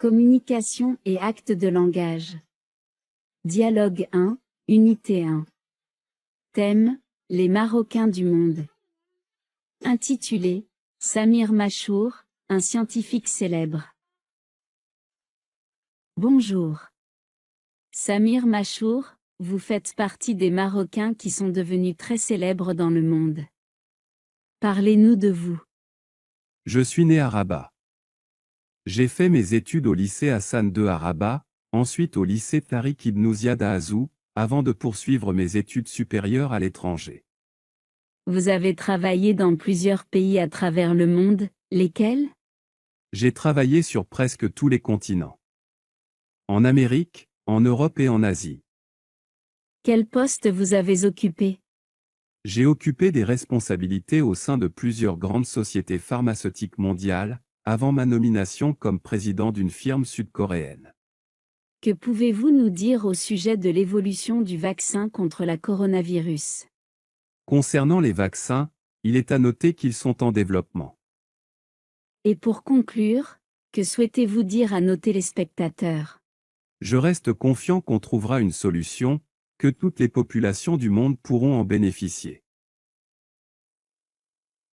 Communication et actes de langage. Dialogue 1, Unité 1. Thème, les Marocains du monde. Intitulé, Samir Machour, un scientifique célèbre. Bonjour. Samir Machour, vous faites partie des Marocains qui sont devenus très célèbres dans le monde. Parlez-nous de vous. Je suis né à Rabat. J'ai fait mes études au lycée Hassan II à Rabat, ensuite au lycée Tariq Ibn Ziyad à Azou, avant de poursuivre mes études supérieures à l'étranger. Vous avez travaillé dans plusieurs pays à travers le monde, lesquels J'ai travaillé sur presque tous les continents. En Amérique, en Europe et en Asie. Quel poste vous avez occupé J'ai occupé des responsabilités au sein de plusieurs grandes sociétés pharmaceutiques mondiales, avant ma nomination comme président d'une firme sud-coréenne. Que pouvez-vous nous dire au sujet de l'évolution du vaccin contre la coronavirus Concernant les vaccins, il est à noter qu'ils sont en développement. Et pour conclure, que souhaitez-vous dire à nos téléspectateurs Je reste confiant qu'on trouvera une solution, que toutes les populations du monde pourront en bénéficier.